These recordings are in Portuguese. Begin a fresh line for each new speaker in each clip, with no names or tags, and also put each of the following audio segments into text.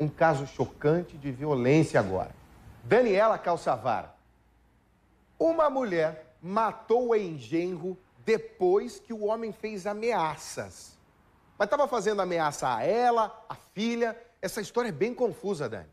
um caso chocante de violência agora. Daniela Calçavara. Uma mulher matou o engenro depois que o homem fez ameaças. Mas estava fazendo ameaça a ela, a filha. Essa história é bem confusa, Dani.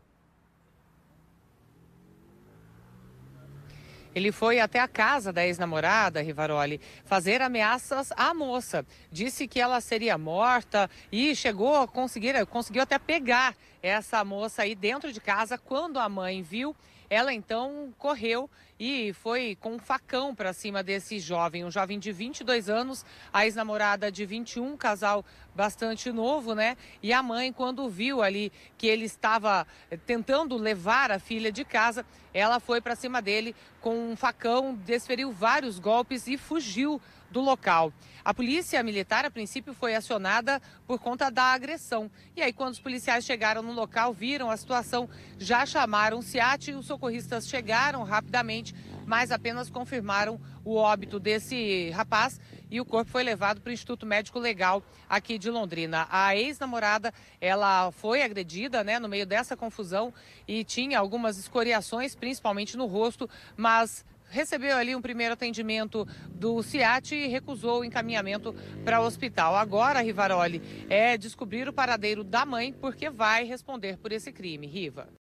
Ele foi até a casa da ex-namorada, Rivaroli, fazer ameaças à moça. Disse que ela seria morta e chegou a conseguir, conseguiu até pegar essa moça aí dentro de casa quando a mãe viu ela então correu e foi com um facão para cima desse jovem, um jovem de 22 anos, a ex-namorada de 21, casal bastante novo, né? E a mãe, quando viu ali que ele estava eh, tentando levar a filha de casa, ela foi para cima dele com um facão, desferiu vários golpes e fugiu do local. A polícia militar, a princípio, foi acionada por conta da agressão. E aí, quando os policiais chegaram no local, viram a situação, já chamaram o SEAT e o socorristas chegaram rapidamente, mas apenas confirmaram o óbito desse rapaz e o corpo foi levado para o Instituto Médico Legal aqui de Londrina. A ex-namorada, ela foi agredida, né, no meio dessa confusão e tinha algumas escoriações, principalmente no rosto, mas recebeu ali um primeiro atendimento do CIAT e recusou o encaminhamento para o hospital. Agora, Rivaroli, é descobrir o paradeiro da mãe, porque vai responder por esse crime. Riva.